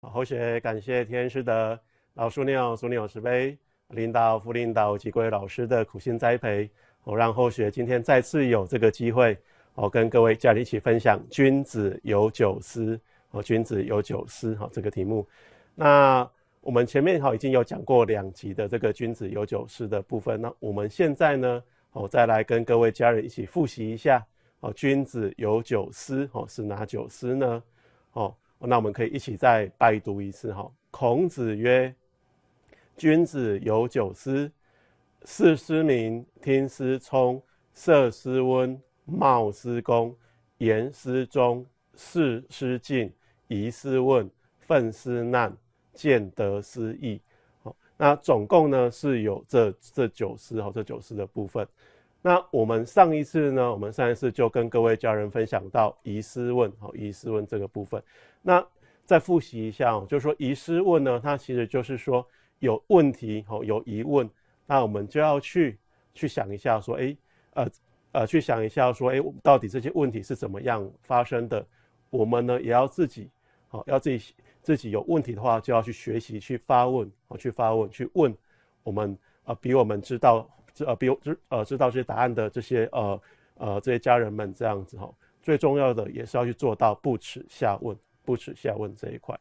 好，后学感谢天师的老枢鸟、枢纽石碑领导、副领导及各位老师的苦心栽培，我让后学今天再次有这个机会，我跟各位家人一起分享“君子有酒思”哦，“君子有酒思”好这个题目。那我们前面好已经有讲过两集的这个“君子有酒思”的部分，那我们现在呢，我再来跟各位家人一起复习一下哦，“君子有酒思”哦是哪九思呢？哦。那我们可以一起再拜读一次哈。孔子曰：“君子有九思：视思明，听思聪，色思温，貌思恭，言思忠，事思敬，疑思问，愤思难，见得思义。”好，那总共呢是有这这九思哈，这九思的部分。那我们上一次呢，我们上一次就跟各位家人分享到疑思问，好疑思问这个部分。那再复习一下哦，就是说疑思问呢，它其实就是说有问题，好有疑问，那我们就要去去想一下，说哎，呃呃，去想一下，说哎，到底这些问题是怎么样发生的？我们呢也要自己，好要自己自己有问题的话，就要去学习去发问，好去发问去问我们啊，比我们知道。呃，比知呃知道这些答案的这些呃呃这些家人们这样子哈，最重要的也是要去做到不耻下问，不耻下问这一块。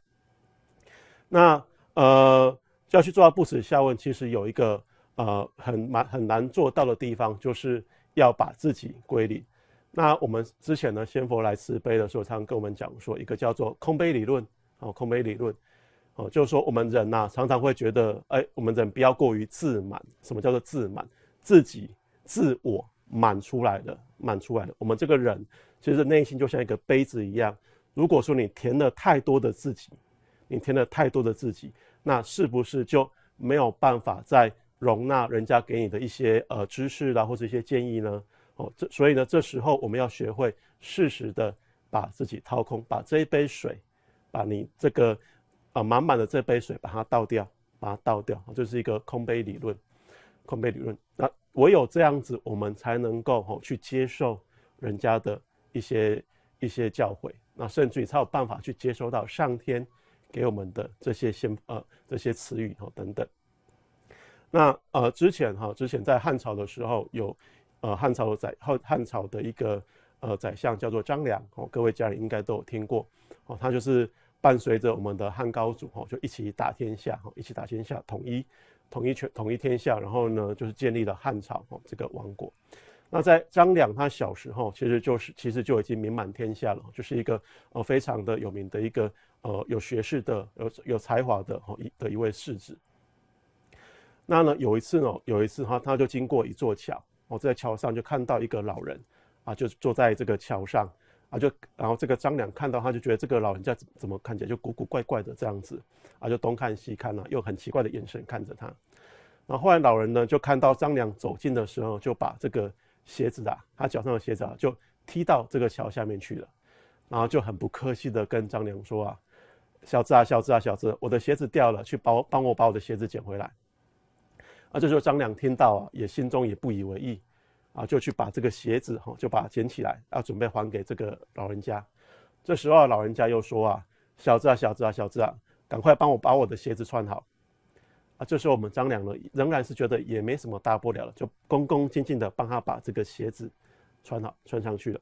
那呃，要去做到不耻下问，其实有一个呃很蛮很难做到的地方，就是要把自己归零。那我们之前呢，先佛来慈悲的时候，常常跟我们讲说一个叫做空杯理论，哦，空杯理论，哦，就是说我们人呐，常常会觉得，哎，我们人不要过于自满。什么叫做自满？自己自我满出来的，满出来的。我们这个人其实内心就像一个杯子一样，如果说你填了太多的自己，你填了太多的自己，那是不是就没有办法再容纳人家给你的一些呃知识啦，或者一些建议呢？哦，这所以呢，这时候我们要学会适时的把自己掏空，把这一杯水，把你这个啊满满的这杯水把它倒掉，把它倒掉，就是一个空杯理论。空杯理论，那唯有这样子，我们才能够吼去接受人家的一些一些教诲，那甚至于才有办法去接收到上天给我们的这些先呃这些词语哦等等。那呃之前哈之前在汉朝的时候有呃汉朝的宰汉汉朝的一个呃宰相叫做张良哦，各位家人应该都有听过哦，他就是伴随着我们的汉高祖哦就一起打天下哈，一起打天下统一。统一全统一天下，然后呢，就是建立了汉朝哦，这个王国。那在张良他小时候，其实就是其实就已经名满天下了，就是一个呃非常的有名的一个呃有学识的、有有才华的哦一的一位世子。那呢，有一次哦，有一次哈，他就经过一座桥，哦，在桥上就看到一个老人啊，就坐在这个桥上。啊，就然后这个张良看到他，就觉得这个老人家怎么看起来就古古怪怪的这样子，啊，就东看西看啊，用很奇怪的眼神看着他。然后后来老人呢，就看到张良走近的时候，就把这个鞋子啊，他脚上的鞋子啊，就踢到这个桥下面去了。然后就很不客气的跟张良说啊：“小子啊，小子啊，小子，我的鞋子掉了，去帮帮我把我的鞋子捡回来。”啊，这时候张良听到啊，也心中也不以为意。啊，就去把这个鞋子哈，就把捡起来，要准备还给这个老人家。这时候，老人家又说啊：“小子啊，小子啊，小子啊，赶快帮我把我的鞋子穿好。”啊，这时候我们张良呢，仍然是觉得也没什么大不了了，就恭恭敬敬的帮他把这个鞋子穿好，穿上去了。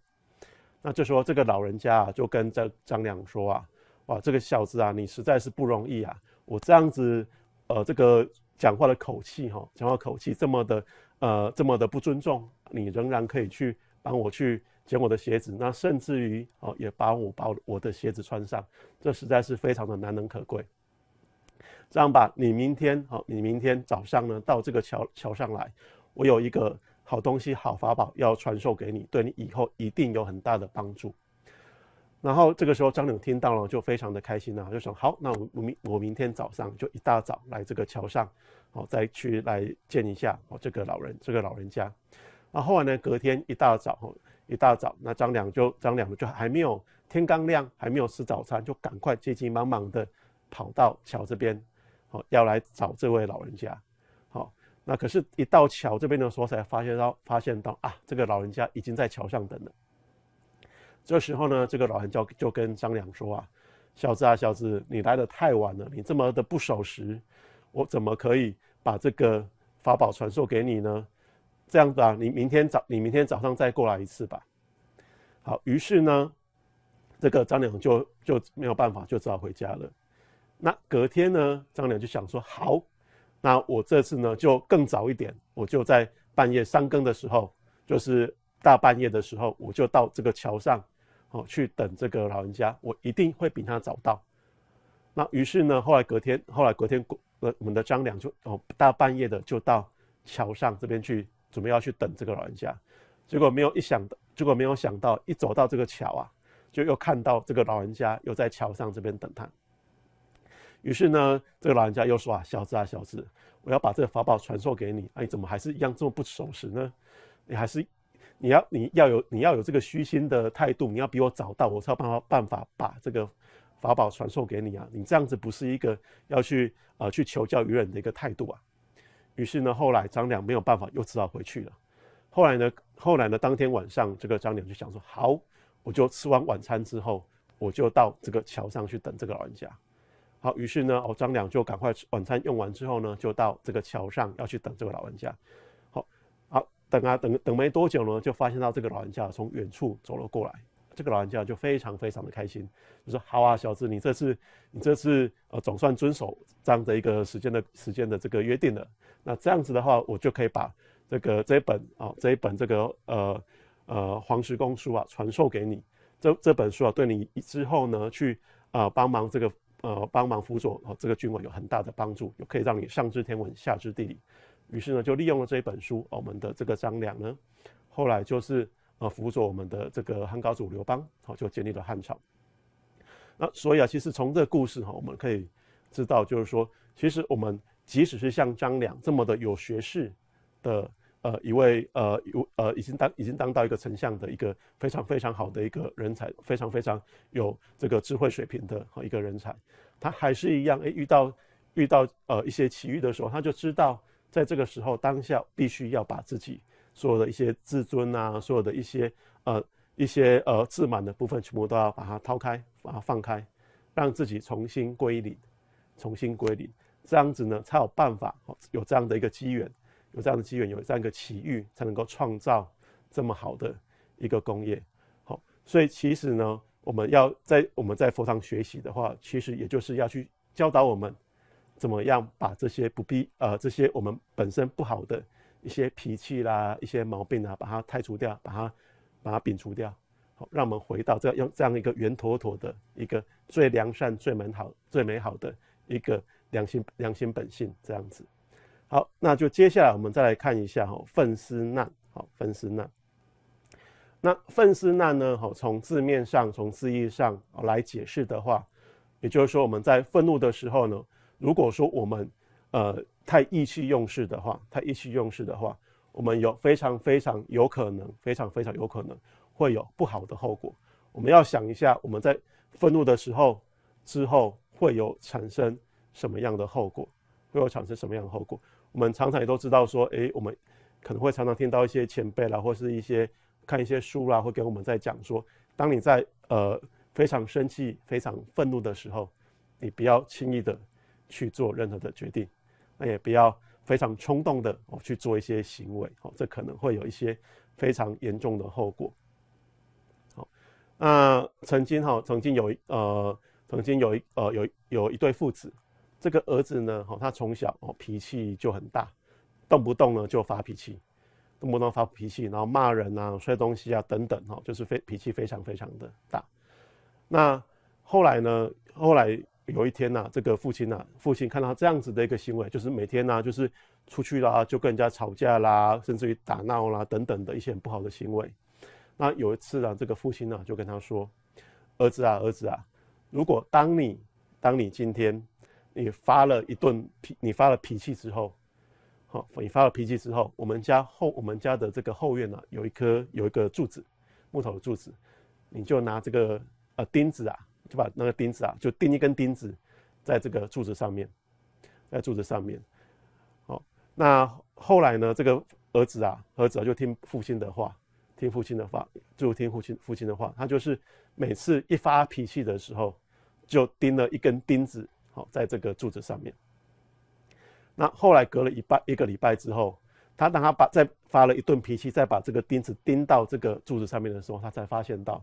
那这时候，这个老人家啊，就跟张张良说啊：“哇，这个小子啊，你实在是不容易啊！我这样子，呃，这个讲话的口气哈，讲话口气这么的，呃，这么的不尊重。”你仍然可以去帮我去捡我的鞋子，那甚至于哦，也把我把我的鞋子穿上，这实在是非常的难能可贵。这样吧，你明天哦，你明天早上呢，到这个桥桥上来，我有一个好东西、好法宝要传授给你，对你以后一定有很大的帮助。然后这个时候，张良听到了就非常的开心了，就说：“好，那我我明我明天早上就一大早来这个桥上，哦，再去来见一下哦这个老人这个老人家。”那后来呢？隔天一大早，一大早，那张良就张良就还没有天刚亮，还没有吃早餐，就赶快急急忙忙的跑到桥这边，哦，要来找这位老人家。好，那可是，一到桥这边的时候，才发现到发现到啊，这个老人家已经在桥上等了。这时候呢，这个老人家就跟张良说啊：“小子啊，小子，你来的太晚了，你这么的不守时，我怎么可以把这个法宝传授给你呢？”这样子啊，你明天早，你明天早上再过来一次吧。好，于是呢，这个张良就就没有办法，就只好回家了。那隔天呢，张良就想说：好，那我这次呢就更早一点，我就在半夜三更的时候，就是大半夜的时候，我就到这个桥上，哦，去等这个老人家，我一定会比他早到。那于是呢，后来隔天，后来隔天过，呃，我们的张良就哦，大半夜的就到桥上这边去。准备要去等这个老人家，结果没有一想到，结果没有想到，一走到这个桥啊，就又看到这个老人家又在桥上这边等他。于是呢，这个老人家又说啊：“小子啊，小子，我要把这个法宝传授给你啊！你怎么还是一样这么不守时呢？你还是你要你要有你要有这个虚心的态度，你要比我早到，我才办法办法把这个法宝传授给你啊！你这样子不是一个要去啊去求教于人的一个态度啊！”于是呢，后来张良没有办法，又只好回去了。后来呢，后来呢，当天晚上，这个张良就想说：好，我就吃完晚餐之后，我就到这个桥上去等这个老人家。好，于是呢，哦，张良就赶快晚餐用完之后呢，就到这个桥上要去等这个老人家。好，好，等啊等，等没多久呢，就发现到这个老人家从远处走了过来。这个老人家就非常非常的开心，就说好啊，小子，你这次你这次呃总算遵守这样的一个时间的时间的这个约定了。那这样子的话，我就可以把这个这一本啊这一本这个呃呃黄石公书啊传授给你。这这本书啊对你之后呢去啊帮忙这个呃帮忙辅佐啊这个君王有很大的帮助，又可以让你上知天文下知地理。于是呢就利用了这一本书，我们的这个张良呢，后来就是。啊，辅佐我们的这个汉高祖刘邦，好，就建立了汉朝。那所以啊，其实从这个故事哈，我们可以知道，就是说，其实我们即使是像张良这么的有学识的呃一位呃有呃已经当已经当到一个丞相的一个非常非常好的一个人才，非常非常有这个智慧水平的一个人才，他还是一样，哎，遇到遇到呃一些奇遇的时候，他就知道在这个时候当下必须要把自己。所有的一些自尊啊，所有的一些呃一些呃自满的部分，全部都要把它掏开把它放开，让自己重新归零，重新归零，这样子呢才有办法，有这样的一个机缘，有这样的机缘，有这样一个奇遇，才能够创造这么好的一个工业。好，所以其实呢，我们要在我们在佛堂学习的话，其实也就是要去教导我们怎么样把这些不必呃这些我们本身不好的。一些脾气啦，一些毛病啊，把它剔除掉，把它，把它摒除掉，好，让我们回到这用这样一个圆妥妥的一个最良善、最美好、最美好的一个良心、良心本性这样子。好，那就接下来我们再来看一下哈，忿斯难，好，忿斯难。那忿斯难呢？吼，从字面上，从字义上来解释的话，也就是说我们在愤怒的时候呢，如果说我们。呃，太意气用事的话，太意气用事的话，我们有非常非常有可能，非常非常有可能会有不好的后果。我们要想一下，我们在愤怒的时候之后会有产生什么样的后果？会有产生什么样的后果？我们常常也都知道说，诶，我们可能会常常听到一些前辈啦，或是一些看一些书啦，会跟我们在讲说，当你在呃非常生气、非常愤怒的时候，你不要轻易的去做任何的决定。那也不要非常冲动的哦去做一些行为哦，这可能会有一些非常严重的后果。好，那曾经哈曾经有呃曾经有一呃有有一对父子，这个儿子呢哈他从小哦脾气就很大，动不动呢就发脾气，动不动发脾气，然后骂人啊、摔东西啊等等哈，就是非脾气非常非常的大。那后来呢？后来。有一天呢，这个父亲呢，父亲看到这样子的一个行为，就是每天呢，就是出去啦，就跟人家吵架啦，甚至于打闹啦等等的一些很不好的行为。那有一次呢，这个父亲呢就跟他说：“儿子啊，儿子啊，如果当你当你今天你发了一顿脾，你发了脾气之后，好，你发了脾气之后，我们家后我们家的这个后院呢，有一棵有一个柱子，木头的柱子，你就拿这个呃钉子啊。”就把那个钉子啊，就钉一根钉子，在这个柱子上面，在柱子上面。好，那后来呢，这个儿子啊，儿子就听父亲的话，听父亲的话，就听父亲父亲的话。他就是每次一发脾气的时候，就钉了一根钉子，好，在这个柱子上面。那后来隔了一半一个礼拜之后，他当他把再发了一顿脾气，再把这个钉子钉到这个柱子上面的时候，他才发现到。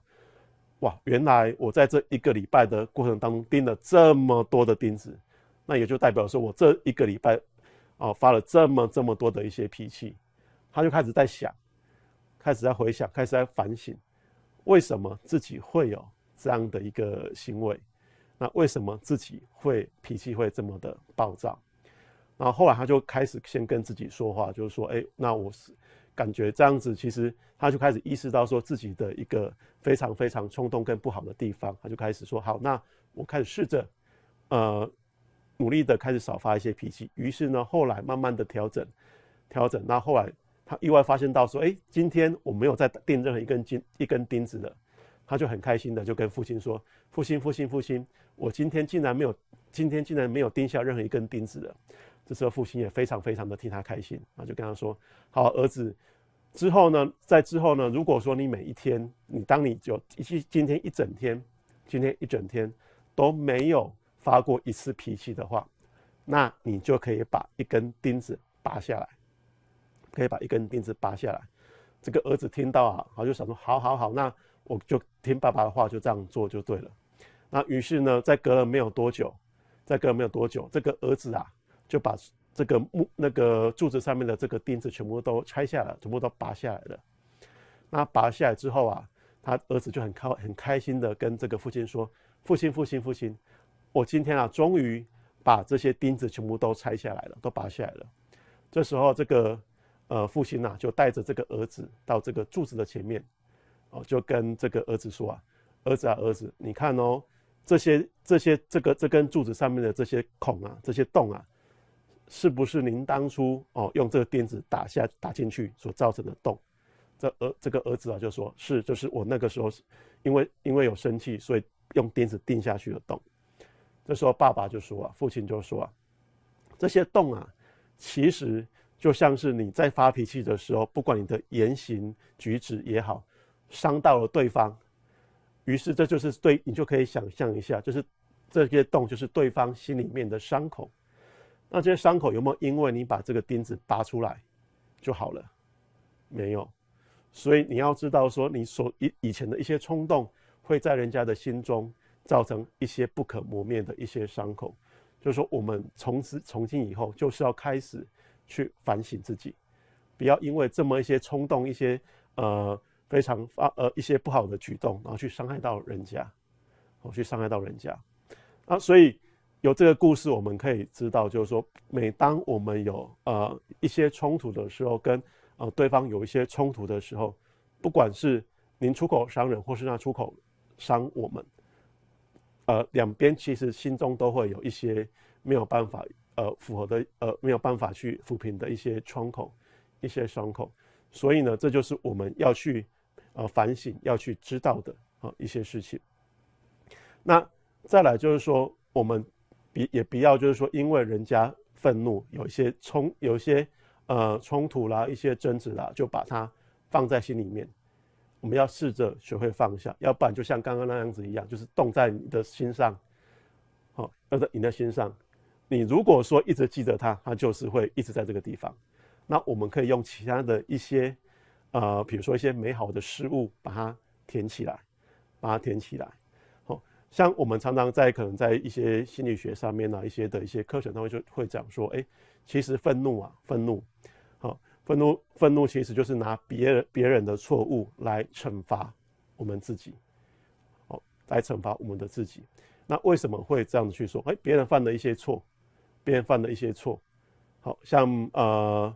哇，原来我在这一个礼拜的过程当中钉了这么多的钉子，那也就代表说，我这一个礼拜，哦，发了这么这么多的一些脾气，他就开始在想，开始在回想，开始在反省，为什么自己会有这样的一个行为，那为什么自己会脾气会这么的暴躁？然后后来他就开始先跟自己说话，就是说，哎，那我是。感觉这样子，其实他就开始意识到说自己的一个非常非常冲动跟不好的地方，他就开始说好，那我开始试着，呃，努力的开始少发一些脾气。于是呢，后来慢慢的调整，调整，那后来他意外发现到说，哎，今天我没有再钉任何一根钉一根钉子了，他就很开心的就跟父亲说，父亲父亲父亲，我今天竟然没有今天竟然没有钉下任何一根钉子了。这时候父亲也非常非常的替他开心啊，就跟他说：“好儿子，之后呢，在之后呢，如果说你每一天，你当你就一今天一整天，今天一整天都没有发过一次脾气的话，那你就可以把一根钉子拔下来，可以把一根钉子拔下来。”这个儿子听到啊，他就想说：“好好好，那我就听爸爸的话，就这样做就对了。”那于是呢，在隔了没有多久，在隔了没有多久，这个儿子啊。就把这个木那个柱子上面的这个钉子全部都拆下来，全部都拔下来了。那拔下来之后啊，他儿子就很开很开心的跟这个父亲说：“父亲，父亲，父亲，我今天啊终于把这些钉子全部都拆下来了，都拔下来了。”这时候，这个呃父亲啊，就带着这个儿子到这个柱子的前面，哦，就跟这个儿子说啊：“儿子啊，儿子，你看哦，这些这些这个这根柱子上面的这些孔啊，这些洞啊。”是不是您当初哦用这个钉子打下打进去所造成的洞？这儿这个儿子啊就说：“是，就是我那个时候，是因为因为有生气，所以用钉子钉下去的洞。”这时候爸爸就说：“啊，父亲就说啊，这些洞啊，其实就像是你在发脾气的时候，不管你的言行举止也好，伤到了对方，于是这就是对你就可以想象一下，就是这些洞就是对方心里面的伤口。”那这些伤口有没有因为你把这个钉子拔出来就好了？没有，所以你要知道，说你所以以前的一些冲动，会在人家的心中造成一些不可磨灭的一些伤口。就说我们从此从今以后，就是要开始去反省自己，不要因为这么一些冲动、一些呃非常发呃一些不好的举动，然后去伤害到人家，我去伤害到人家啊，所以。有这个故事，我们可以知道，就是说，每当我们有呃一些冲突的时候，跟呃对方有一些冲突的时候，不管是您出口伤人，或是他出口伤我们，呃，两边其实心中都会有一些没有办法呃符合的呃没有办法去抚平的一些窗口，一些伤口。所以呢，这就是我们要去呃反省，要去知道的啊一些事情。那再来就是说，我们。比也不要，就是说，因为人家愤怒，有一些冲，有一些呃冲突啦，一些争执啦，就把它放在心里面。我们要试着学会放下，要不然就像刚刚那样子一样，就是动在你的心上，好，动在你的心上。你如果说一直记得他，他就是会一直在这个地方。那我们可以用其他的一些呃，比如说一些美好的事物，把它填起来，把它填起来。像我们常常在可能在一些心理学上面呢，一些的一些课程当中就会讲说，哎，其实愤怒啊，愤怒，好，愤怒，愤怒其实就是拿别人别人的错误来惩罚我们自己，好，来惩罚我们的自己。那为什么会这样子去说？哎，别人犯了一些错，别人犯了一些错，好像呃，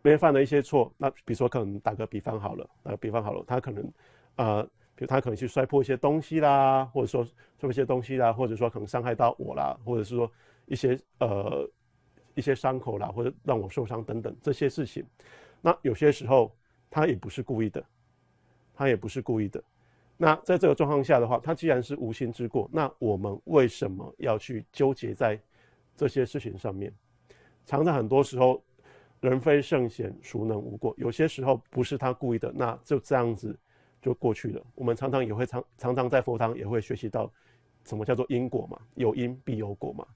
别人犯了一些错。那比如说可能打个比方好了，打个比方好了，他可能呃。比如他可能去摔破一些东西啦，或者说摔破一些东西啦，或者说可能伤害到我啦，或者是说一些呃一些伤口啦，或者让我受伤等等这些事情。那有些时候他也不是故意的，他也不是故意的。那在这个状况下的话，他既然是无心之过，那我们为什么要去纠结在这些事情上面？常常很多时候，人非圣贤，孰能无过？有些时候不是他故意的，那就这样子。就过去了。我们常常也会常常常在佛堂也会学习到，什么叫做因果嘛？有因必有果嘛？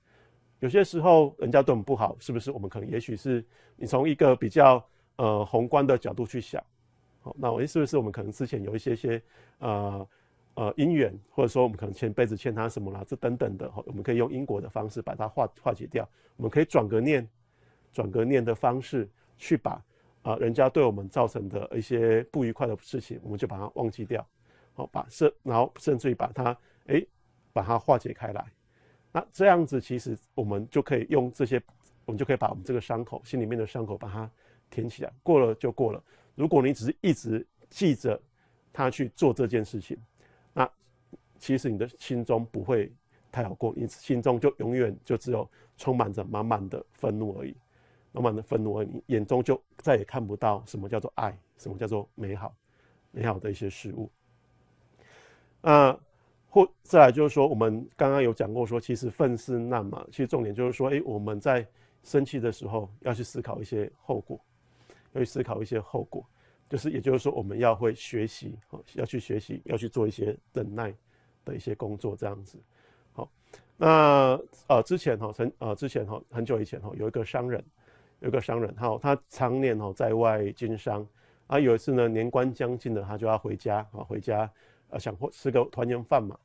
有些时候人家对我们不好，是不是？我们可能也许是你从一个比较呃宏观的角度去想，好，那我是不是我们可能之前有一些些呃呃因缘，或者说我们可能前辈子欠他什么啦，这等等的，哈，我们可以用因果的方式把它化化解掉，我们可以转个念，转个念的方式去把。啊，人家对我们造成的一些不愉快的事情，我们就把它忘记掉，好把甚然后甚至于把它，哎，把它化解开来。那这样子，其实我们就可以用这些，我们就可以把我们这个伤口，心里面的伤口，把它填起来。过了就过了。如果你只是一直记着他去做这件事情，那其实你的心中不会太好过，因此心中就永远就只有充满着满满的愤怒而已。满满的愤怒，你眼中就再也看不到什么叫做爱，什么叫做美好，美好的一些事物。那或再来就是说，我们刚刚有讲过，说其实愤世难嘛，其实重点就是说，哎，我们在生气的时候要去思考一些后果，要去思考一些后果，就是也就是说，我们要会学习，好要去学习，要去做一些忍耐的一些工作，这样子。好，那呃之前哈，很呃之前哈，很久以前哈，有一个商人。有个商人，哈，他常年哈在外经商，啊，有一次呢，年关将近了，他就要回家，啊，回家，呃，想吃个团圆饭嘛，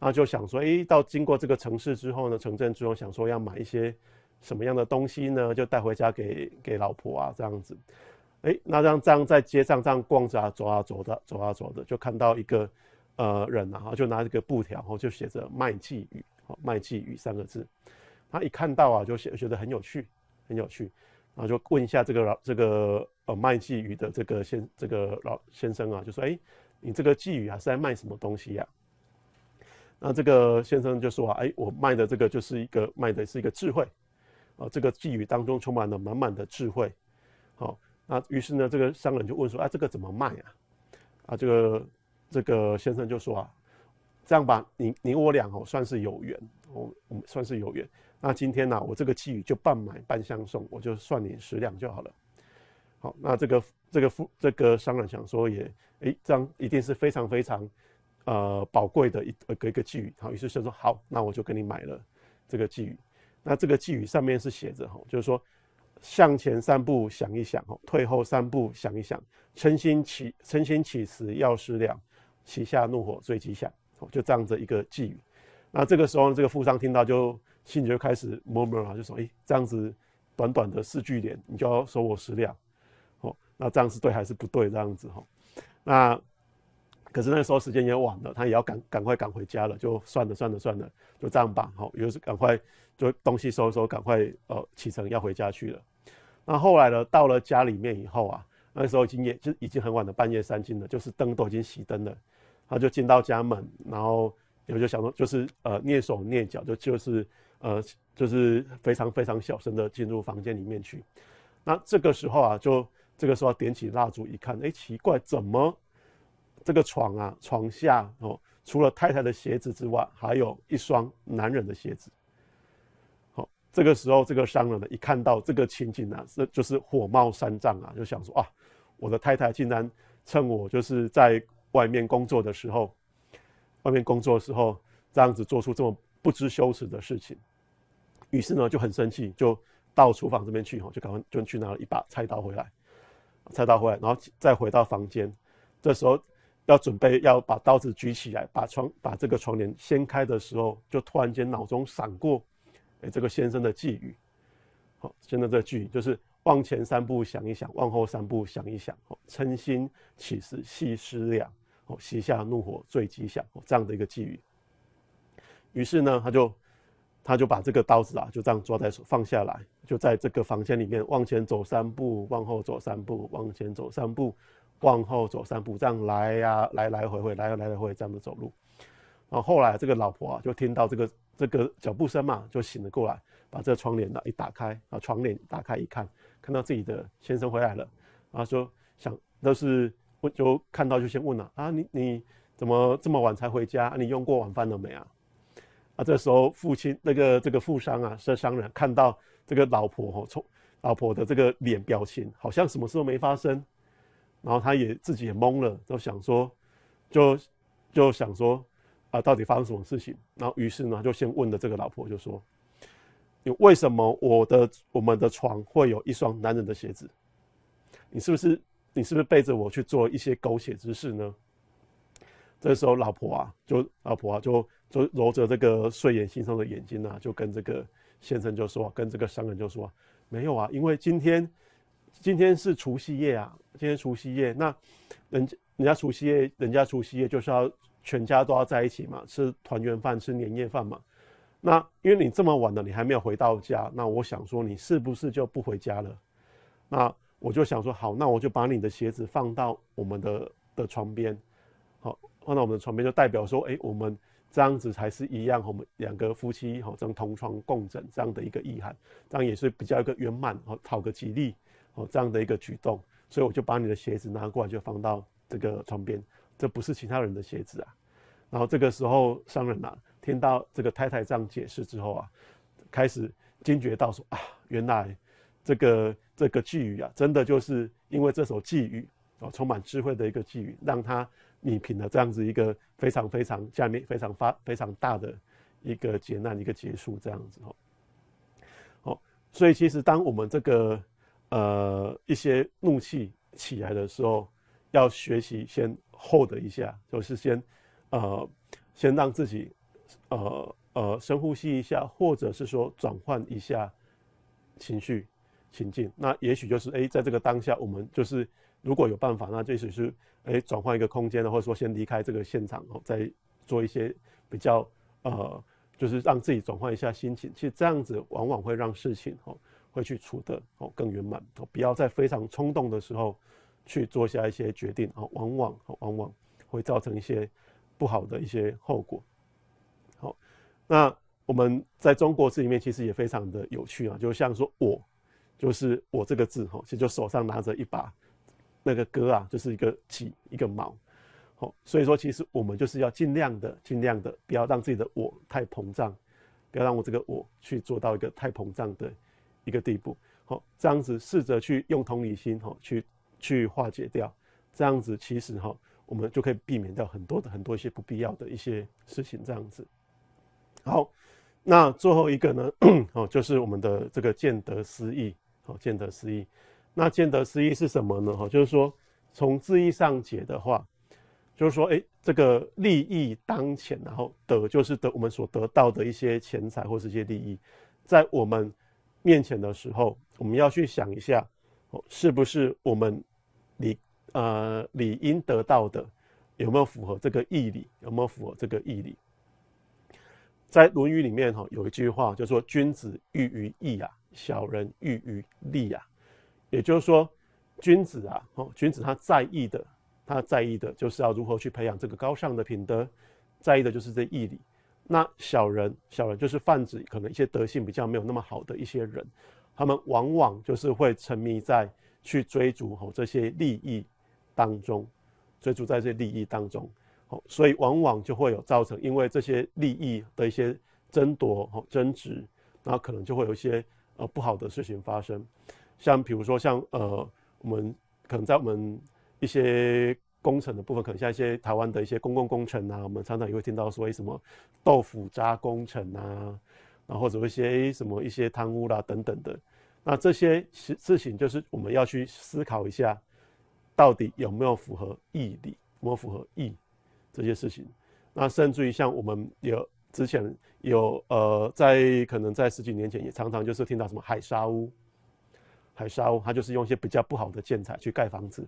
啊，就想说，哎，到经过这个城市之后呢，城镇之中想说要买一些什么样的东西呢，就带回家给给老婆啊，这样子，哎，那这样这样在街上这样逛着啊，走啊走的走啊走的，就看到一个呃人，啊，就拿一个布条，然后就写着“卖鲫鱼”“卖鲫鱼”三个字，他一看到啊，就觉觉得很有趣。很有趣，然后就问一下这个老这个呃卖鲫鱼的这个先这个老先生啊，就说：“哎，你这个鲫鱼啊是在卖什么东西呀？”那这个先生就说：“哎，我卖的这个就是一个卖的是一个智慧，啊，这个鲫鱼当中充满了满满的智慧。好，那于是呢，这个商人就问说：“啊，这个怎么卖啊？”啊，这个这个先生就说：“啊，这样吧，你你我俩哦，算是有缘，我我们算是有缘。”那今天呢，我这个寄语就半买半相送，我就算你十两就好了。好，那这个这个富这个商人想说，也哎，这样一定是非常非常，呃，宝贵的一个一个寄语。好，于是就说，好，那我就给你买了这个寄语。那这个寄语上面是写着哈，就是说向前三步想一想哈，退后三步想一想，称心起称心起时要十两，旗下怒火最吉祥。就这样子一个寄语。那这个时候，这个富商听到就。信杰就开始摸摸了，就说：“哎，这样子短短的四句联，你就要收我十两，哦，那这样是对还是不对？这样子哈，那可是那时候时间也晚了，他也要赶赶快赶回家了，就算了算了算了，就这样吧，好，于是赶快就东西收一收，赶快呃启程要回家去了。那后来呢，到了家里面以后啊，那时候已经也就已经很晚了，半夜三更了，就是灯都已经熄灯了，他就进到家门，然后有就想说，就是呃蹑手蹑脚就就是。呃，就是非常非常小声的进入房间里面去。那这个时候啊，就这个时候点起蜡烛一看，哎，奇怪，怎么这个床啊，床下哦，除了太太的鞋子之外，还有一双男人的鞋子。好，这个时候这个商人呢，一看到这个情景呢，是就是火冒三丈啊，就想说啊，我的太太竟然趁我就是在外面工作的时候，外面工作的时候这样子做出这么。不知羞耻的事情，于是呢就很生气，就到厨房这边去吼，就赶快就去拿了一把菜刀回来，菜刀回来，然后再回到房间，这时候要准备要把刀子举起来，把窗把这个窗帘掀开的时候，就突然间脑中闪过，哎，这个先生的寄语，好，先生的寄语就是望前三步想一想，望后三步想一想，哦，嗔心起是细思量，哦，息下怒火最吉祥，这样的一个寄语。于是呢，他就他就把这个刀子啊，就这样抓在手，放下来，就在这个房间里面往前走三步，往后走三步，往前走三步，往后走三步，这样来呀，来来回回，来来来回，这样走路。然后后来这个老婆啊，就听到这个这个脚步声嘛，就醒了过来，把这个窗帘呢一打开啊，窗帘打开一看，看到自己的先生回来了，后说想都是，我就看到就先问了啊，你你怎么这么晚才回家？你用过晚饭了没啊？啊，这时候父亲那个这个富商啊，是商人，看到这个老婆哦，从老婆的这个脸表情，好像什么事都没发生，然后他也自己也懵了，都想说，就就想说，啊，到底发生什么事情？然后于是呢，就先问了这个老婆，就说，你为什么我的我们的床会有一双男人的鞋子？你是不是你是不是背着我去做一些狗血之事呢？这时候老婆啊，就老婆啊就。就揉着这个睡眼惺忪的眼睛呢，就跟这个先生就说，跟这个商人就说：“没有啊，因为今天今天是除夕夜啊，今天除夕夜，那人家人家除夕夜，人家除夕夜就是要全家都要在一起嘛，吃团圆饭，吃年夜饭嘛。那因为你这么晚了，你还没有回到家，那我想说你是不是就不回家了？那我就想说，好，那我就把你的鞋子放到我们的的床边，好，放到我们的床边，就代表说，哎，我们。这样子才是一样，我们两个夫妻吼，这样同床共枕这样的一个意涵，这样也是比较一个圆满哦，讨个吉利哦这样的一个举动，所以我就把你的鞋子拿过来，就放到这个床边，这不是其他人的鞋子啊。然后这个时候商人啊，听到这个太太这样解释之后啊，开始惊觉到说啊，原来这个这个寄语啊，真的就是因为这首寄语哦，充满智慧的一个寄语，让他。你平了这样子一个非常非常下面非常发非常大的一个劫难一个结束这样子哦，哦，所以其实当我们这个呃一些怒气起来的时候，要学习先 hold 一下，就是先呃先让自己呃呃深呼吸一下，或者是说转换一下情绪情境，那也许就是哎，在这个当下我们就是。如果有办法，那即使是哎转换一个空间或者说先离开这个现场哦，再做一些比较呃，就是让自己转换一下心情。其实这样子往往会让事情哦会去处得哦更圆满。哦，不要在非常冲动的时候去做下一些决定哦，往往往往会造成一些不好的一些后果。好，那我们在中国字里面其实也非常的有趣啊，就像说我就是我这个字哈，其实就手上拿着一把。那个歌啊，就是一个起一个毛，好，所以说其实我们就是要尽量的，尽量的不要让自己的我太膨胀，不要让我的这个我去做到一个太膨胀的一个地步，好，这样子试着去用同理心，哈，去去化解掉，这样子其实哈，我们就可以避免掉很多的很多一些不必要的一些事情，这样子。好，那最后一个呢，哦，就是我们的这个见得失意，哦，见得失意。那见得失意是什么呢？哈，就是说，从字义上解的话，就是说，哎，这个利益当前，然后得就是得我们所得到的一些钱财或一些利益，在我们面前的时候，我们要去想一下，哦，是不是我们理呃理应得到的，有没有符合这个义理，有没有符合这个义理？在《论语》里面，哈，有一句话就说：“君子喻于义啊，小人喻于利啊。”也就是说，君子啊，哦，君子他在意的，他在意的就是要如何去培养这个高尚的品德，在意的就是这义理。那小人，小人就是泛指可能一些德性比较没有那么好的一些人，他们往往就是会沉迷在去追逐吼这些利益当中，追逐在这利益当中，哦，所以往往就会有造成因为这些利益的一些争夺吼争执，那可能就会有一些呃不好的事情发生。像比如说像呃，我们可能在我们一些工程的部分，可能像一些台湾的一些公共工程啊，我们常常也会听到说，什么豆腐渣工程啊，然后或者一些什么一些贪污啦等等的。那这些事情就是我们要去思考一下，到底有没有符合义理，有没有符合义这些事情。那甚至于像我们有之前有呃，在可能在十几年前也常常就是听到什么海砂屋。海沙屋，他就是用一些比较不好的建材去盖房子，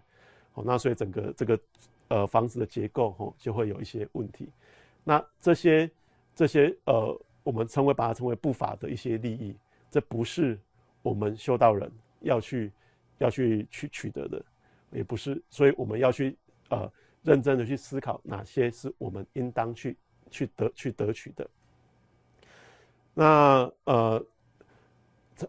哦，那所以整个这个呃房子的结构哦就会有一些问题。那这些这些呃，我们称为把它称为不法的一些利益，这不是我们修道人要去要去去取得的，也不是。所以我们要去呃认真的去思考哪些是我们应当去去得去得取的。那呃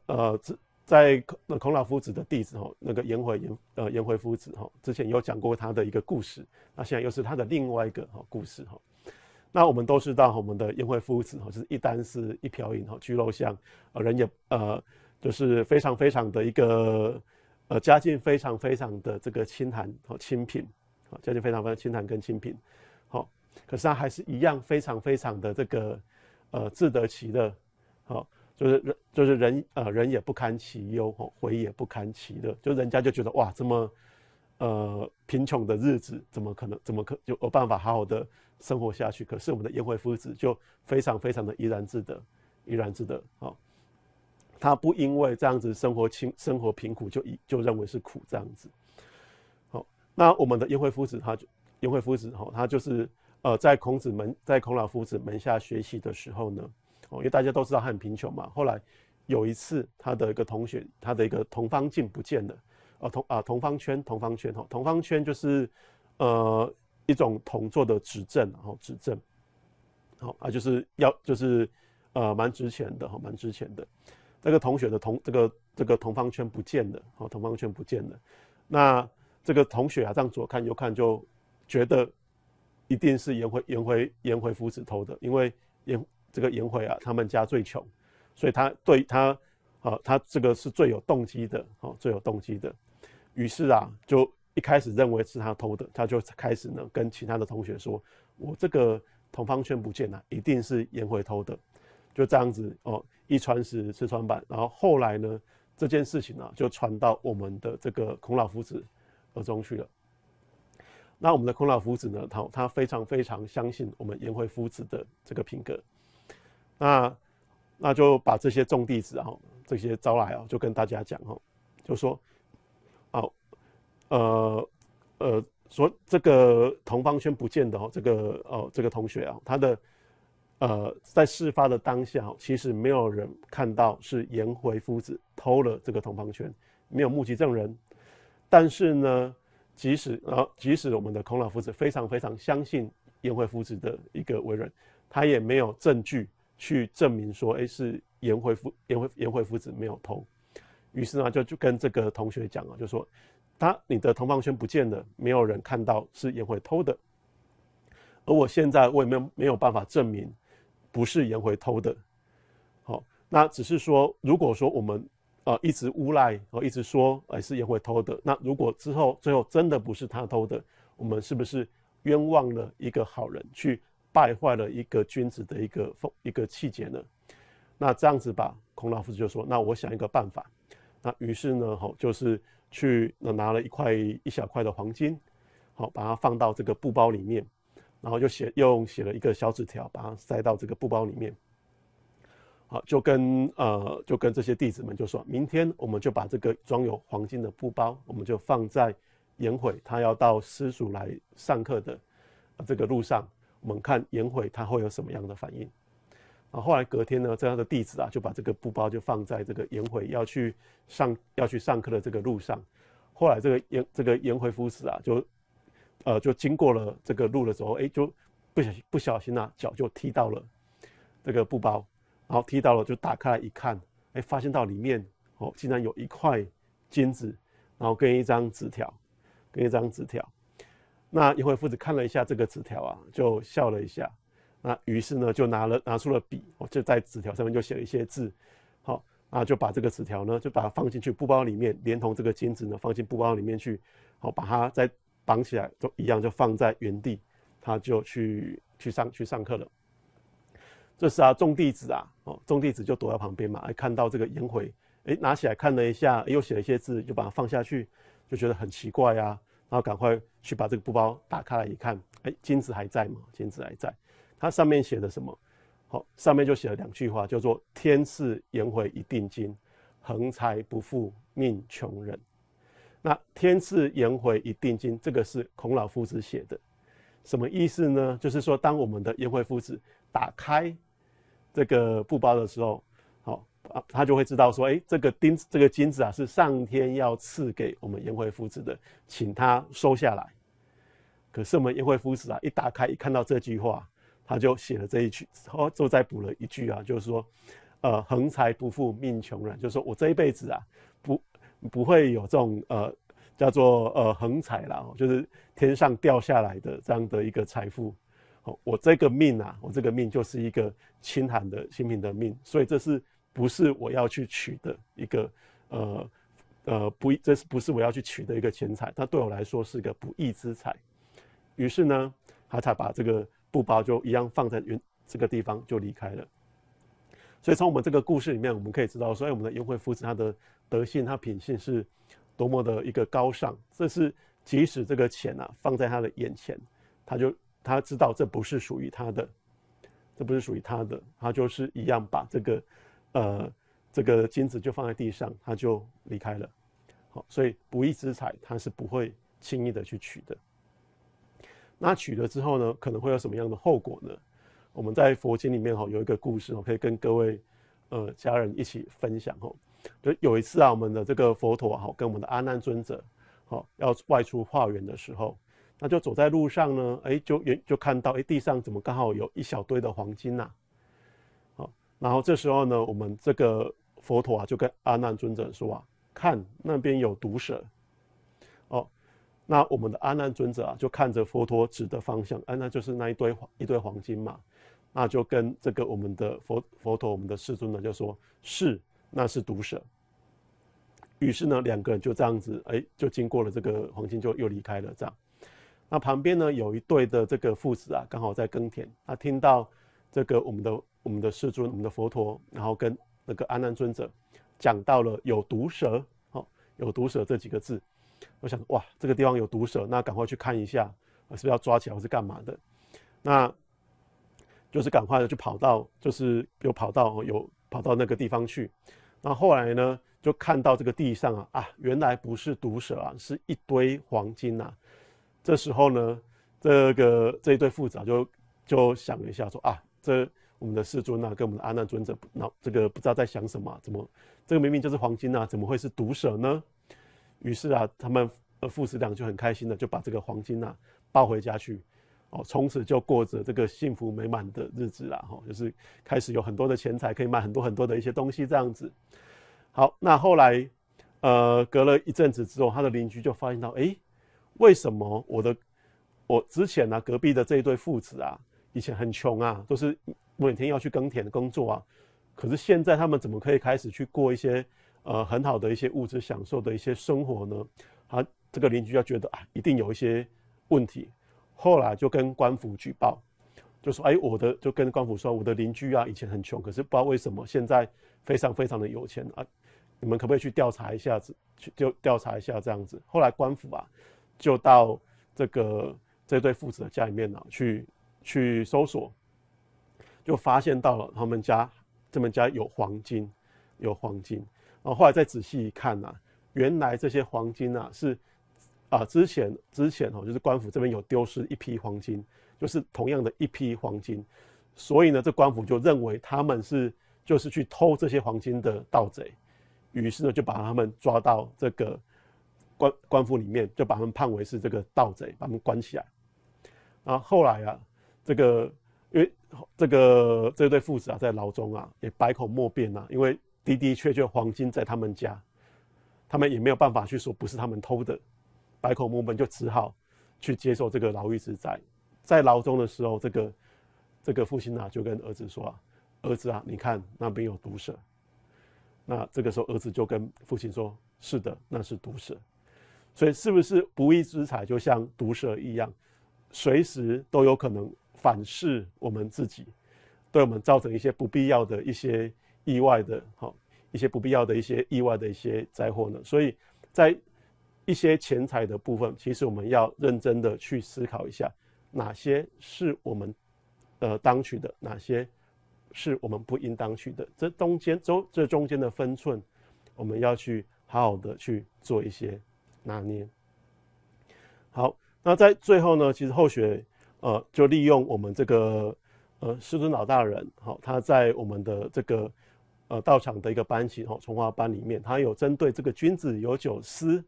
呃这。在孔孔老夫子的弟子吼，那个颜回颜呃颜回夫子吼，之前有讲过他的一个故事，那现在又是他的另外一个哈故事哈。那我们都知道，我们的颜回夫子就是一单是一瓢饮哈，居陋巷，呃人也呃就是非常非常的一个呃家境非常非常的这个清寒和清贫，好家境非常非常清寒跟清贫，好可是他还是一样非常非常的这个呃自得其乐，好。就是人，就是人，呃，人也不堪其忧，吼，回也不堪其乐。就人家就觉得，哇，这么，呃，贫穷的日子，怎么可能，怎么可就有办法好好的生活下去？可是我们的颜回夫子就非常非常的怡然自得，怡然自得，哦，他不因为这样子生活清，生活贫苦，就一就认为是苦这样子。好，那我们的颜回夫子，他就颜回夫子，哦，他就是，呃，在孔子门，在孔老夫子门下学习的时候呢。哦，因为大家都知道他很贫穷嘛。后来有一次，他的一个同学，他的一个同方镜不见了。哦，同啊，同方圈，同方圈哦，同方圈就是，呃，一种铜做的指针，然后指针，好啊，就是要就是，呃，蛮值钱的，哈，蛮值钱的。这个同学的同这个这个同方圈不见了，好，同方圈不见了。那这个同学啊，这样左看右看，就觉得一定是颜回，颜回，颜回夫子偷的，因为颜。这个颜回啊，他们家最穷，所以他对他，啊，他这个是最有动机的，哦，最有动机的。于是啊，就一开始认为是他偷的，他就开始呢跟其他的同学说：“我这个同方圈不见了，一定是颜回偷的。”就这样子哦，一传十，十传百。然后后来呢，这件事情啊就传到我们的这个孔老夫子耳中去了。那我们的孔老夫子呢，他他非常非常相信我们颜回夫子的这个品格。那，那就把这些众弟子啊，这些招来啊，就跟大家讲哦，就说，哦，呃呃，说这个同方圈不见的哦，这个哦这个同学啊，他的呃在事发的当下哦，其实没有人看到是颜回夫子偷了这个同方圈，没有目击证人。但是呢，即使啊即使我们的孔老夫子非常非常相信颜回夫子的一个为人，他也没有证据。去证明说，哎，是颜回夫颜回颜回夫子没有偷。于是呢，就就跟这个同学讲啊，就说他你的同方圈不见了，没有人看到是颜回偷的。而我现在我也没有没有办法证明不是颜回偷的。好，那只是说，如果说我们呃一直诬赖，哦，一直说哎是颜回偷的，那如果之后最后真的不是他偷的，我们是不是冤枉了一个好人去？败坏了一个君子的一个风一个气节呢，那这样子吧，孔老夫子就说：“那我想一个办法。”那于是呢，吼，就是去拿了一块一小块的黄金，好，把它放到这个布包里面，然后就写用写了一个小纸条，把它塞到这个布包里面。好，就跟呃，就跟这些弟子们就说明天我们就把这个装有黄金的布包，我们就放在颜回他要到私塾来上课的这个路上。我们看颜回他会有什么样的反应？啊，后来隔天呢，这样的弟子啊就把这个布包就放在这个颜回要去上要去上课的这个路上。后来这个颜这个颜回夫子啊，就呃就经过了这个路的时候，哎就不小心不小心呐脚就踢到了这个布包，然后踢到了就打开来一看，哎发现到里面哦竟然有一块金子，然后跟一张纸条，跟一张纸条。那一会父子看了一下这个纸条啊，就笑了一下。那于是呢，就拿了拿出了笔，我就在纸条上面就写了一些字。好啊，就把这个纸条呢，就把它放进去布包里面，连同这个金子呢，放进布包里面去。好，把它再绑起来，都一样，就放在原地。他就去去上去上课了。这时啊，众弟子啊，哦，众弟子就躲在旁边嘛，哎，看到这个颜回，哎，拿起来看了一下，又写了一些字，就把它放下去，就觉得很奇怪啊。然后赶快去把这个布包打开来一看，哎，金子还在吗？金子还在。它上面写的什么？好，上面就写了两句话，叫做“天赐颜回一定金，横财不富命穷人”。那天赐颜回一定金，这个是孔老夫子写的，什么意思呢？就是说，当我们的颜回夫子打开这个布包的时候。他就会知道说，哎，这个子，这个金子啊，是上天要赐给我们颜回夫子的，请他收下来。可是我们颜回夫子啊，一打开一看到这句话，他就写了这一句，然后就再补了一句啊，就是说，呃，横财不富命穷人，就是说我这一辈子啊，不不会有这种呃叫做呃横财啦，就是天上掉下来的这样的一个财富。哦，我这个命啊，我这个命就是一个清寒的清贫的命，所以这是。不是我要去取的一个，呃，呃，不这是不是我要去取的一个钱财？它对我来说是一个不义之财。于是呢，他才把这个布包就一样放在云这个地方就离开了。所以从我们这个故事里面，我们可以知道，说，哎，我们的优惠夫子他的德性、他品性是多么的一个高尚。这是即使这个钱啊放在他的眼前，他就他知道这不是属于他的，这不是属于他的，他就是一样把这个。呃，这个金子就放在地上，他就离开了。好，所以不义之财他是不会轻易的去取的。那取了之后呢，可能会有什么样的后果呢？我们在佛经里面哈有一个故事哦，可以跟各位呃家人一起分享哦。就有一次啊，我们的这个佛陀哈跟我们的阿难尊者好要外出化缘的时候，那就走在路上呢，哎，就远就看到哎地上怎么刚好有一小堆的黄金呐？然后这时候呢，我们这个佛陀啊就跟阿难尊者说啊：“看那边有毒蛇，哦，那我们的阿难尊者啊就看着佛陀指的方向，啊那就是那一堆一堆黄金嘛，那就跟这个我们的佛佛陀我们的师尊呢就说：是，那是毒蛇。于是呢两个人就这样子，哎，就经过了这个黄金就又离开了这样。那旁边呢有一对的这个父子啊刚好在耕田，他听到这个我们的。我们的世尊，我们的佛陀，然后跟那个安南尊者讲到了有毒蛇，好，有毒蛇这几个字，我想哇，这个地方有毒蛇，那赶快去看一下啊，是不是要抓起来，或是干嘛的？那，就是赶快的就跑到，就是又跑到有跑到那个地方去。那后来呢，就看到这个地上啊啊，原来不是毒蛇啊，是一堆黄金呐。这时候呢，这个这一对父子就就想了一下，说啊，这。我们的世尊啊，跟我们的阿难尊者，那这个不知道在想什么？怎么这个明明就是黄金啊？怎么会是毒蛇呢？于是啊，他们父子俩就很开心的就把这个黄金啊抱回家去。哦，从此就过着这个幸福美满的日子啦。哈，就是开始有很多的钱财，可以买很多很多的一些东西。这样子。好，那后来呃隔了一阵子之后，他的邻居就发现到，哎，为什么我的我之前呢隔壁的这对父子啊，以前很穷啊，都是。每天要去耕田工作啊，可是现在他们怎么可以开始去过一些呃很好的一些物质享受的一些生活呢？啊，这个邻居要觉得啊，一定有一些问题。后来就跟官府举报，就说：“哎，我的就跟官府说，我的邻居啊以前很穷，可是不知道为什么现在非常非常的有钱啊，你们可不可以去调查一下子，去就调查一下这样子？”后来官府啊就到这个这对父子的家里面呢去去搜索。就发现到了他们家，这们家有黄金，有黄金。然后后来再仔细一看呢，原来这些黄金啊是，啊之前之前哦，就是官府这边有丢失一批黄金，就是同样的一批黄金。所以呢，这官府就认为他们是就是去偷这些黄金的盗贼，于是呢就把他们抓到这个官官府里面，就把他们判为是这个盗贼，把他们关起来。然后后来啊这个。因为这个这对父子啊，在牢中啊，也百口莫辩呐。因为的的确确黄金在他们家，他们也没有办法去说不是他们偷的，百口莫辩就只好去接受这个牢狱之灾。在牢中的时候，这个这个父亲啊，就跟儿子说：“啊：“儿子啊，你看那边有毒蛇。”那这个时候，儿子就跟父亲说：“是的，那是毒蛇。”所以，是不是不义之财就像毒蛇一样，随时都有可能？反噬我们自己，对我们造成一些不必要的、一些意外的，好，一些不必要的、一些意外的一些灾祸呢。所以，在一些钱财的部分，其实我们要认真的去思考一下，哪些是我们呃当取的，哪些是我们不应当取的。这中间，这这中间的分寸，我们要去好好的去做一些拿捏。好，那在最后呢，其实后学呃，就利用我们这个呃师尊老大人，好，他在我们的这个呃道场的一个班级，哈，崇华班里面，他有针对这个君子有酒思，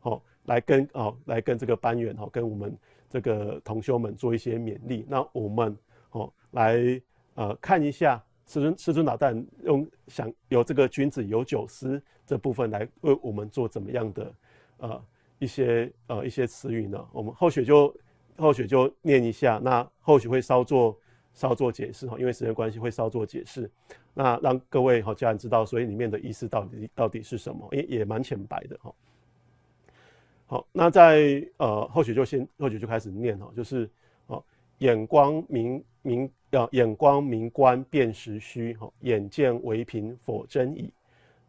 好，来跟啊来跟这个班员，哈，跟我们这个同修们做一些勉励。那我们，哦，来呃看一下师尊师尊老大人用想由这个君子有酒思这部分来为我们做怎么样的呃一些呃一些词语呢？我们后续就。后续就念一下，那后续会稍作稍作解释哈，因为时间关系会稍作解释，那让各位和家人知道，所以里面的意思到底到底是什么，也也蛮浅白的哈。好，那在呃，后续就先后续就开始念哈，就是哦，眼光明明呃眼光明观辨实虚哈，眼见为凭否真矣，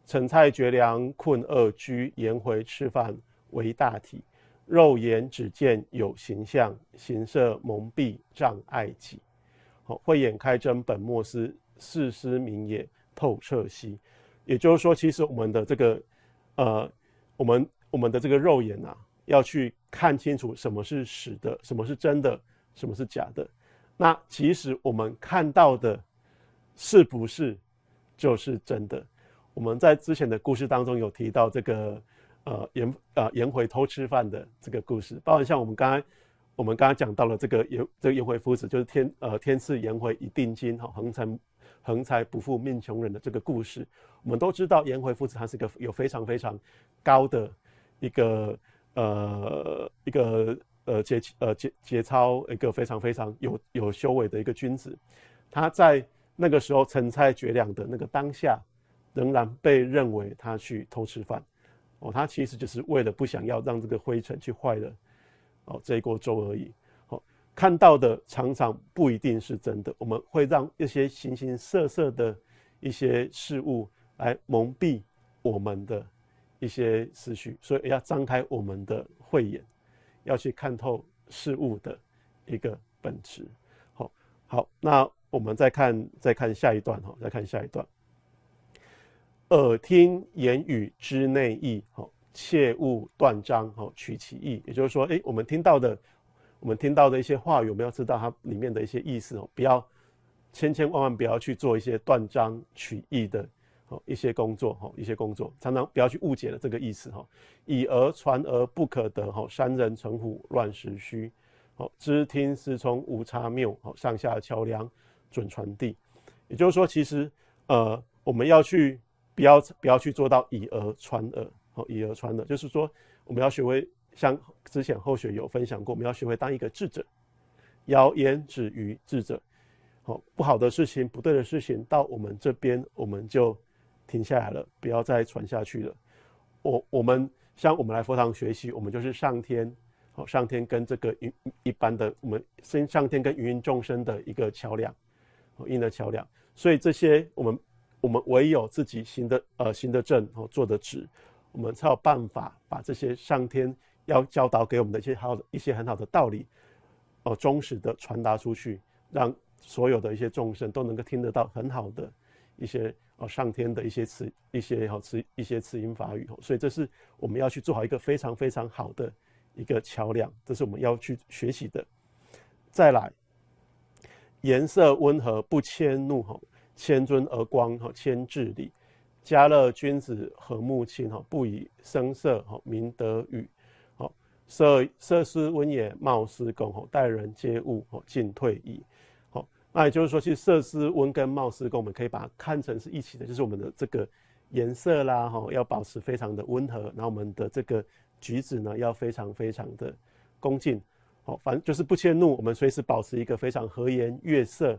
陈菜绝粮困恶居，颜回吃饭为大体。肉眼只见有形象，形色蒙蔽障碍己。慧眼开真本末思，四思明也透彻兮。也就是说，其实我们的这个呃，我们我们的这个肉眼啊，要去看清楚什么是实的，什么是真的，什么是假的。那其实我们看到的，是不是就是真的？我们在之前的故事当中有提到这个。呃，颜呃颜回偷吃饭的这个故事，包括像我们刚刚我们刚刚讲到了这个颜这个颜回夫子，就是天呃天赐颜回一锭金哈，横财横财不负命穷人的这个故事。我们都知道颜回夫子他是一个有非常非常高的一个呃一个呃节呃节节操，一个非常非常有有修为的一个君子。他在那个时候成才绝粮的那个当下，仍然被认为他去偷吃饭。哦，他其实就是为了不想要让这个灰尘去坏了哦这一锅粥而已。哦，看到的常常不一定是真的，我们会让一些形形色色的一些事物来蒙蔽我们的一些思绪，所以要张开我们的慧眼，要去看透事物的一个本质。好，好，那我们再看，再看下一段哈，再看下一段。耳听言语之内意，哦，切勿断章哦，取其意。也就是说，哎，我们听到的，我们听到的一些话语，我们要知道它里面的一些意思哦，不要千千万万不要去做一些断章取义的哦一些工作哦一些工作，常常不要去误解了这个意思哦。以讹传讹不可得哦，山人成虎乱石虚哦，知听思聪无差谬哦，上下桥梁准传递。也就是说，其实呃，我们要去。不要不要去做到以讹传讹哦，以讹传讹，就是说我们要学会像之前后学有分享过，我们要学会当一个智者，谣言止于智者。好，不好的事情、不对的事情到我们这边，我们就停下来了，不要再传下去了。我我们像我们来佛堂学习，我们就是上天，好上天跟这个云一般的，我们先上天跟芸芸众生的一个桥梁，哦，因的桥梁。所以这些我们。我们唯有自己行的呃行的正和做的直，我们才有办法把这些上天要教导给我们的一些好一些很好的道理，哦忠实的传达出去，让所有的一些众生都能够听得到很好的一些哦上天的一些词一些好词一些词音法语，所以这是我们要去做好一个非常非常好的一个桥梁，这是我们要去学习的。再来，颜色温和不迁怒吼。谦尊而光哈，谦治理家乐，君子和睦亲哈，不以声色哈，明德语，好色色施温也，貌施恭哈，待人接物哈，进退仪好。那也就是说，其实色施温跟貌施恭，我们可以把它看成是一起的，就是我们的这个颜色啦哈，要保持非常的温和，然后我们的这个举止呢，要非常非常的恭敬好，反正就是不迁怒，我们随时保持一个非常和颜悦色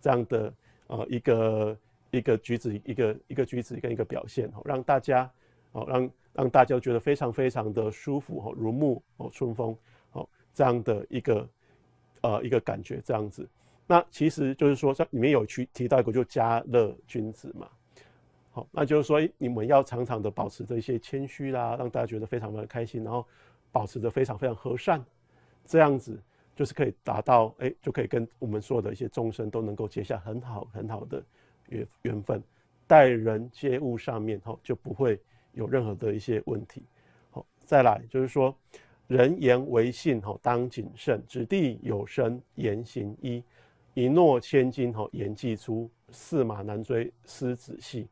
这样的。呃，一个一个举止，一个一个举止跟一个表现，哦，让大家，哦，让让大家觉得非常非常的舒服，哦，如沐哦春风，哦这样的一个，呃，一个感觉这样子。那其实就是说，在里面有去提到过，就加乐君子嘛，好，那就是说你们要常常的保持着一些谦虚啦，让大家觉得非常的开心，然后保持着非常非常和善，这样子。就是可以达到，哎，就可以跟我们所有的一些众生都能够结下很好很好的缘缘分，待人接物上面哈就不会有任何的一些问题。好，再来就是说，人言为信哈，当谨慎；指地有声，言行一，一诺千金哈，言既出，驷马难追，思仔细；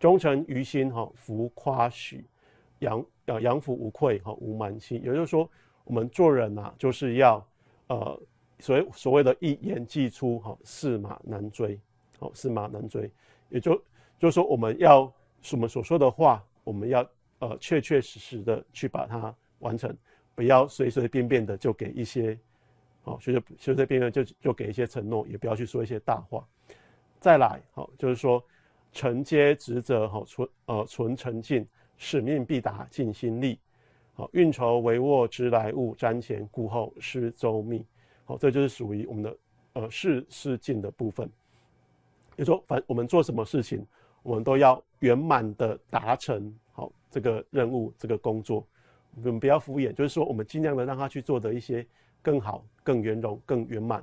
忠诚于心哈，浮夸许，扬呃扬福无愧哈，无蛮心。也就是说，我们做人呐，就是要。呃，所谓所谓的一言既出，哈，驷马难追，好，驷马难追，也就就是说，我们要我们所说的话，我们要呃，确确实实的去把它完成，不要随随便便的就给一些，好，随随随随便便就就给一些承诺，也不要去说一些大话。再来，好，就是说，承接职责，哈，存呃，存诚信，使命必达，尽心力。好，运筹帷幄，之来物，瞻前顾后，施周密。好，这就是属于我们的呃事事尽的部分。就说，反我们做什么事情，我们都要圆满的达成好这个任务，这个工作。我们不要敷衍，就是说我们尽量的让他去做的一些更好、更圆融、更圆满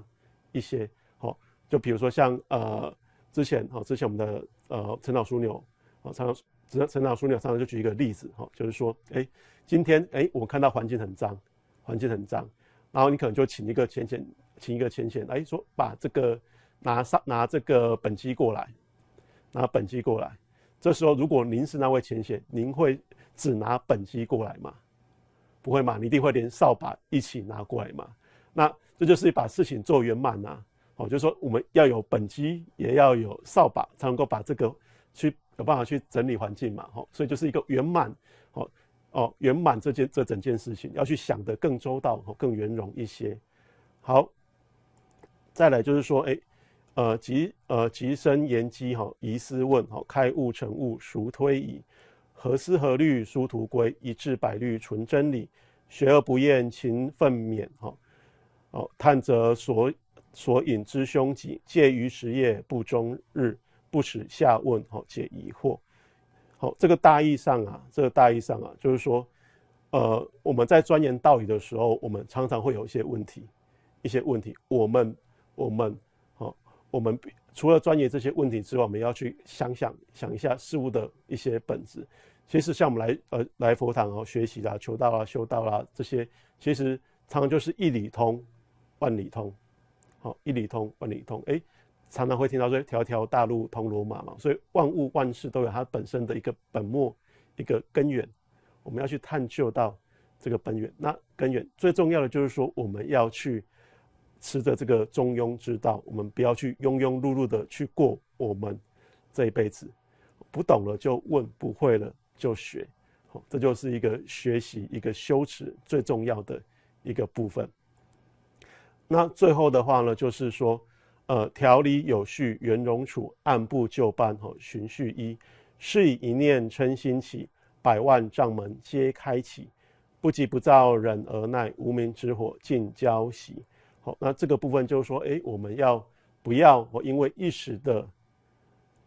一些。好，就比如说像呃之前好之前我们的呃陈老枢纽，好陈老陈陈老师有上常就举一个例子，哈，就是说，哎，今天，哎，我看到环境很脏，环境很脏，然后你可能就请一个前线，请一个前线，哎，说把这个拿上拿这个本机过来，拿本机过来，这时候如果您是那位前线，您会只拿本机过来吗？不会嘛，你一定会连扫把一起拿过来嘛。那这就是把事情做圆满呐，哦，就是说我们要有本机，也要有扫把，才能够把这个去。有办法去整理环境嘛？吼，所以就是一个圆满，吼哦，圆满这件这整件事情要去想得更周到，吼更圆融一些。好，再来就是说，哎，呃，积呃积身言积，哈，疑思问，哦，开悟成悟，孰推矣。何思何虑，殊途归，一致百虑，纯真理。学而不厌，勤奋勉，哈、哦，探则所所引之凶吉，借于时业不终日。不耻下问，好解疑惑，好这个大意上啊，这个大意上啊，就是说，呃，我们在钻研道理的时候，我们常常会有一些问题，一些问题，我们，我们，好，我们除了钻研这些问题之外，我们要去想想想一下事物的一些本质。其实像我们来呃来佛堂啊学习啦、求道啦、修道啦这些，其实常常就是一里通，万里通，好一里通万里通，哎。常常会听到说“条条大路通罗马”嘛，所以万物万事都有它本身的一个本末、一个根源，我们要去探究到这个本源。那根源最重要的就是说，我们要去持着这个中庸之道，我们不要去庸庸碌碌的去过我们这一辈子。不懂了就问，不会了就学，好，这就是一个学习、一个修持最重要的一个部分。那最后的话呢，就是说。呃，条理有序，圆融处，按部就班哦，循序一，是以一念嗔心起，百万障门皆开启。不急不躁，忍而耐，无名之火尽交熄。好，那这个部分就是说，哎，我们要不要？我因为一时的，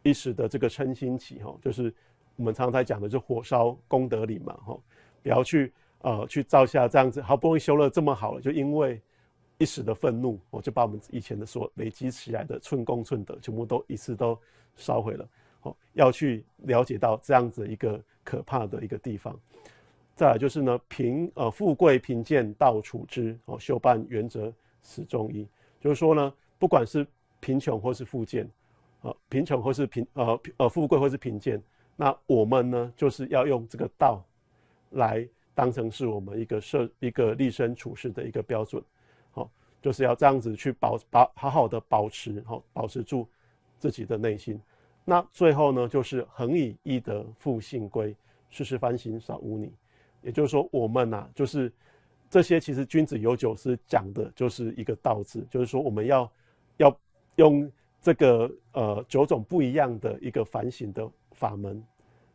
一时的这个嗔心起，哈，就是我们常才讲的，就火烧功德里嘛，哈，不要去呃，去造下这样子，好不容易修了这么好了，就因为。一时的愤怒，我就把我们以前的所累积起来的寸功寸德，全部都一次都烧毁了。哦，要去了解到这样子一个可怕的一个地方。再来就是呢，贫呃富贵贫贱道处之哦，修办原则始终一，就是说呢，不管是贫穷或是富贱，呃贫穷或是贫呃呃富贵或是贫贱，那我们呢，就是要用这个道来当成是我们一个设一个立身处世的一个标准。就是要这样子去保保好好的保持好保持住自己的内心。那最后呢，就是恒以义德复信归，世事反省少污泥。也就是说，我们啊，就是这些其实君子有酒是讲的，就是一个道字，就是说我们要要用这个呃九种不一样的一个反省的法门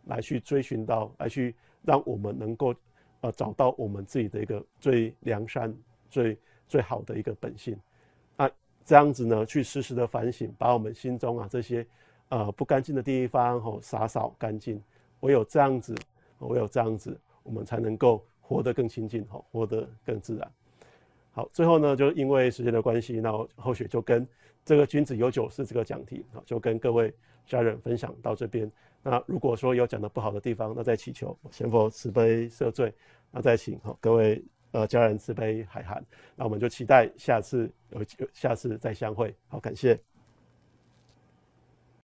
来去追寻到，来去让我们能够呃找到我们自己的一个最良善最。最好的一个本性，那这样子呢，去时时的反省，把我们心中啊这些，呃不干净的地方吼洒扫干净。唯有这样子，唯有这样子，我们才能够活得更清净吼，活得更自然。好，最后呢，就因为时间的关系，那后续就跟这个君子有酒是这个讲题啊，就跟各位家人分享到这边。那如果说有讲的不好的地方，那再祈求先佛慈悲赦罪，那再请哈各位。呃，家人慈悲海涵，那我们就期待下次有有下次再相会。好，感谢。